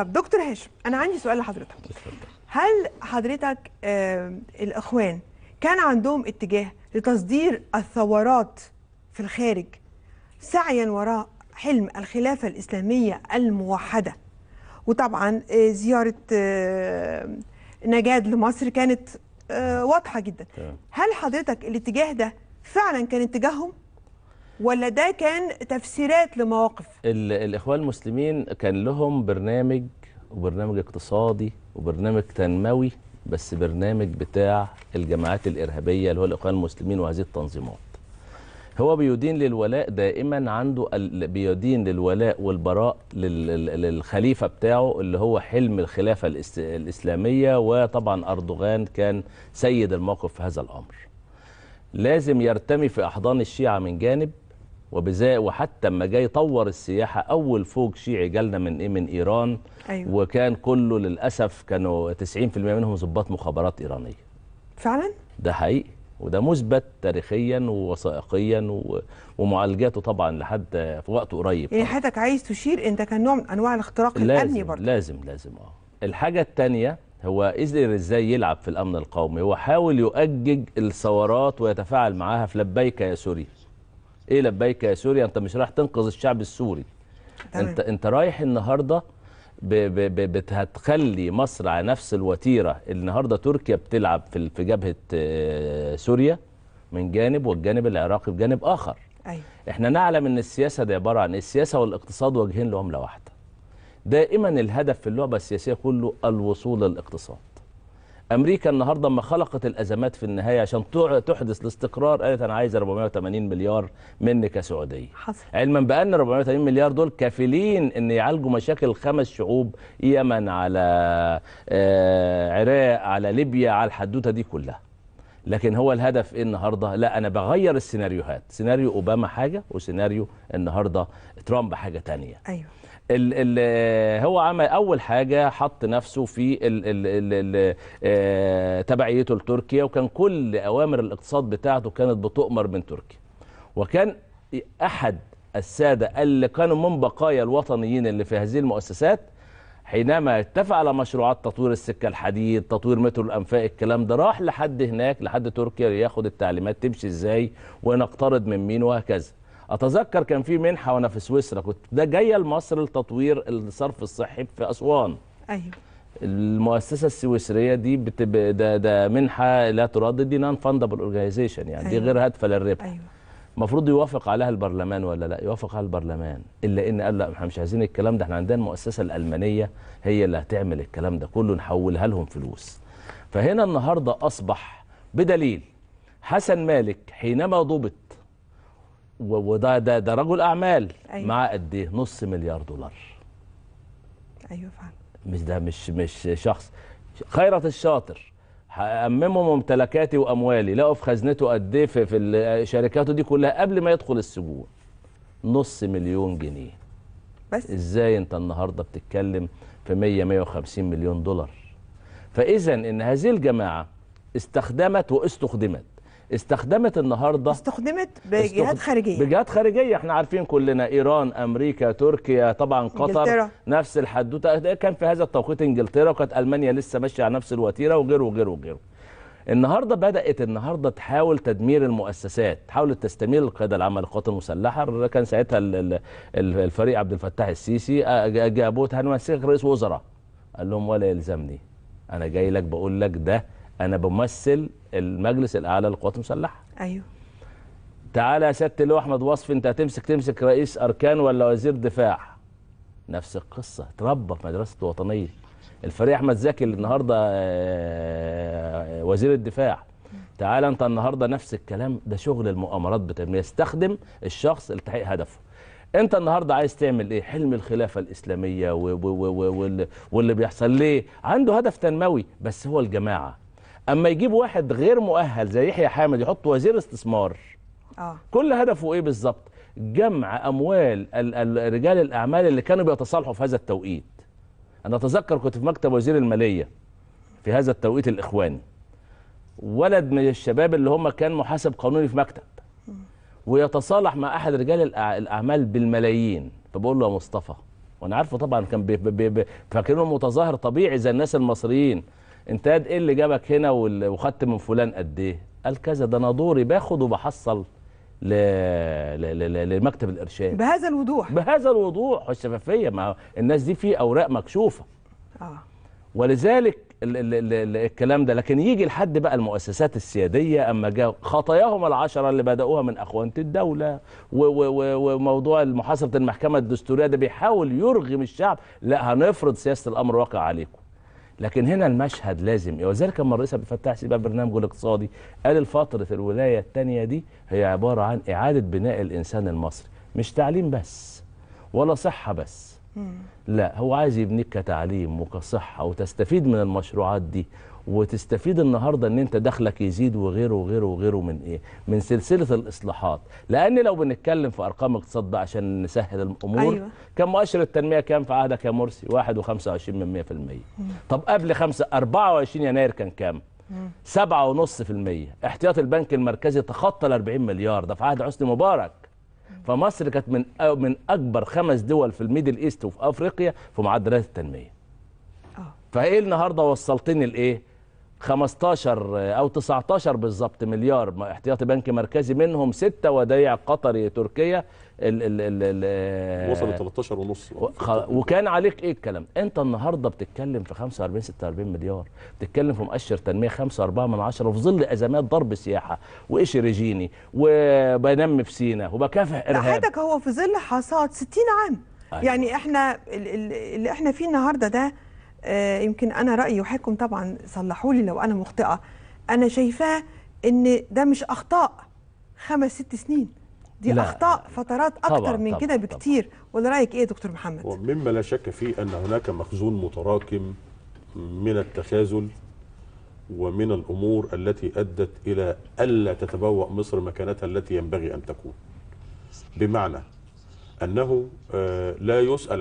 طب دكتور هاشم انا عندي سؤال لحضرتك هل حضرتك آه الاخوان كان عندهم اتجاه لتصدير الثورات في الخارج سعيا وراء حلم الخلافه الاسلاميه الموحده وطبعا آه، زياره نجاد لمصر كانت آه، واضحه جدا هل حضرتك الاتجاه ده فعلا كان اتجاههم ولا ده كان تفسيرات لمواقف الاخوان المسلمين كان لهم برنامج وبرنامج اقتصادي وبرنامج تنموي بس برنامج بتاع الجماعات الارهابيه اللي هو الاخوان المسلمين وهذه التنظيمات هو بيدين للولاء دائما عنده بيدين للولاء والبراء للخليفه بتاعه اللي هو حلم الخلافه الاسلاميه وطبعا اردوغان كان سيد الموقف في هذا الامر لازم يرتمي في احضان الشيعه من جانب وبذا وحتى لما جاي طور السياحه اول فوج شيعي جالنا من ايه من ايران أيوة. وكان كله للاسف كانوا 90% منهم ضباط مخابرات ايرانيه فعلا ده حقيقي وده مثبت تاريخيا ووثائقيا ومعالجاته طبعا لحد في وقت قريب يعني حضرتك عايز تشير ان ده كان نوع من انواع الاختراق الامني برضه لازم لازم اه الحاجه الثانيه هو قدر ازاي يلعب في الامن القومي هو حاول يؤجج الثورات ويتفاعل معاها في لبيك يا سوري ايه لبيك يا سوريا انت مش رايح تنقذ الشعب السوري طبعا. انت انت رايح النهارده ب ب ب هتخلي مصر على نفس الوتيره النهارده تركيا بتلعب في في جبهه آه، سوريا من جانب والجانب العراقي بجانب اخر أيوة. احنا نعلم ان السياسه دي عباره عن إيه؟ السياسه والاقتصاد وجهين لعمله واحده دائما الهدف في اللعبه السياسيه كله الوصول للاقتصاد امريكا النهارده لما خلقت الازمات في النهايه عشان تحدث الاستقرار قالت انا عايز 480 مليار منك يا سعوديه حصل. علما بان 480 مليار دول كافلين ان يعالجوا مشاكل خمس شعوب يمن على آه، عراق على ليبيا على الحدوته دي كلها لكن هو الهدف ايه النهارده؟ لا انا بغير السيناريوهات، سيناريو اوباما حاجه وسيناريو النهارده ترامب حاجه تانية. ايوه ال ال هو عمل اول حاجه حط نفسه في آه، تبعيته لتركيا وكان كل اوامر الاقتصاد بتاعته كانت بتؤمر من تركيا وكان احد الساده اللي كانوا من بقايا الوطنيين اللي في هذه المؤسسات حينما اتفق على مشروعات تطوير السكه الحديد تطوير مترو الانفاق الكلام ده راح لحد هناك لحد تركيا لياخد التعليمات تمشي ازاي ونقترض من مين وهكذا اتذكر كان في منحه وانا في سويسرا كنت ده جايه لمصر لتطوير الصرف الصحي في اسوان ايوه المؤسسه السويسريه دي بتبقى ده ده منحه لا تردد دي نان فاندبل اورجانيزيشن يعني أيوة. دي غير هادفه للربح ايوه المفروض يوافق عليها البرلمان ولا لا يوافق على البرلمان الا ان قال لا احنا مش عايزين الكلام ده احنا عندنا المؤسسه الالمانيه هي اللي هتعمل الكلام ده كله نحولها لهم فلوس فهنا النهارده اصبح بدليل حسن مالك حينما ضبط وده ده, ده رجل اعمال أيوة. معاه قد ايه نص مليار دولار ايوه فعلا مش ده مش مش شخص خيرت الشاطر هاممه ممتلكاتي واموالي لقوا في خزنته قد ايه في شركاته دي كلها قبل ما يدخل السجون نص مليون جنيه بس ازاي انت النهارده بتتكلم في 100 150 مليون دولار فاذا ان هذه الجماعه استخدمت واستخدمت استخدمت النهارده استخدمت بجهات استخد... خارجيه بجهات خارجيه احنا عارفين كلنا ايران امريكا تركيا طبعا قطر انجلترا. نفس الحدوته كان في هذا التوقيت انجلترا وكانت المانيا لسه ماشيه على نفس الوتيره وغيره وغيره وغيره النهارده بدات النهارده تحاول تدمير المؤسسات حاولت تستميل القياده العامه للقوات المسلحه كان ساعتها الفريق عبد الفتاح السيسي جابوه تهاني رئيس وزراء قال لهم ولا يلزمني انا جاي لك بقول لك ده انا بمثل المجلس الاعلى للقوات المسلحه ايوه تعالى يا سياده اللواء احمد وصفي انت هتمسك تمسك رئيس اركان ولا وزير دفاع نفس القصه اتربى في مدرسه وطنيه الفريق احمد زكي اللي النهارده آه، وزير الدفاع تعالى انت النهارده نفس الكلام ده شغل المؤامرات بتبني يستخدم الشخص لتحقيق هدفه انت النهارده عايز تعمل ايه حلم الخلافه الاسلاميه واللي بيحصل ليه عنده هدف تنموي بس هو الجماعه اما يجيب واحد غير مؤهل زي يحيى حامد يحط وزير استثمار آه. كل هدفه ايه بالظبط جمع اموال رجال الاعمال اللي كانوا بيتصالحوا في هذا التوقيت انا اتذكر كنت في مكتب وزير الماليه في هذا التوقيت الاخواني ولد من الشباب اللي هم كان محاسب قانوني في مكتب ويتصالح مع احد رجال الاعمال بالملايين فبقول له يا مصطفى وانا عارفه طبعا كان فاكرينه متظاهر طبيعي زي الناس المصريين انت ايه اللي جابك هنا وخدت من فلان قد ايه قال كذا ده انا دوري باخد وبحصل ل... ل... ل... لمكتب الارشاد بهذا الوضوح بهذا الوضوح والشفافيه ما الناس دي في اوراق مكشوفه اه ولذلك ال... ال... ال... ال... الكلام ده لكن يجي لحد بقى المؤسسات السياديه اما جاء خطاياهم العشره اللي بداوها من اخوانه الدوله و... و... و... وموضوع محاصره المحكمه الدستوريه ده بيحاول يرغم الشعب لا هنفرض سياسه الامر واقع عليكم لكن هنا المشهد لازم وذلك لما الرئيس عبد الفتاح سيب برنامجه الاقتصادي قال فتره الولايه الثانيه دي هي عباره عن اعاده بناء الانسان المصري مش تعليم بس ولا صحه بس لا هو عايز يبنيك كتعليم وكصحه وتستفيد من المشروعات دي وتستفيد النهارده ان انت دخلك يزيد وغيره وغيره وغيره من ايه من سلسله الاصلاحات لان لو بنتكلم في ارقام اقتصاد بقى عشان نسهل الامور أيوة. كان مؤشر التنميه كام في عهدك يا مرسي 1.25% طب قبل 5 24 يناير كان كام 7.5% احتياط البنك المركزي تخطى ال 40 مليار ده في عهد حسني مبارك فمصر كانت من من اكبر خمس دول في الميدل ايست وفي افريقيا في معدلات التنميه آه. فايه النهارده وصلتني لايه 15 او 19 بالظبط مليار احتياطي بنك مركزي منهم ستة ودايع قطري تركيا ال ال ال ال آه، وصل ل 13 ونص وكان عليك ايه الكلام انت النهارده بتتكلم في 45 46 مليار بتتكلم في مؤشر تنميه 5 4 من 10 في ظل ازمات ضرب سياحه وقش ريجيني وبنمي في سينا وبكافح ارهاب حضرتك هو في ظل حصاد 60 عام أيوة. يعني احنا اللي احنا فيه النهارده ده آه، يمكن انا رايي وحكم طبعا صلحوا لي لو انا مخطئه انا شايفاه ان ده مش اخطاء خمس ست سنين دي لا. اخطاء فترات اكتر طبعًا من كده بكتير ولا رايك ايه يا دكتور محمد ومما لا شك فيه ان هناك مخزون متراكم من التخاذل ومن الامور التي ادت الى الا تتبوأ مصر مكانتها التي ينبغي ان تكون بمعنى انه آه، لا يسأل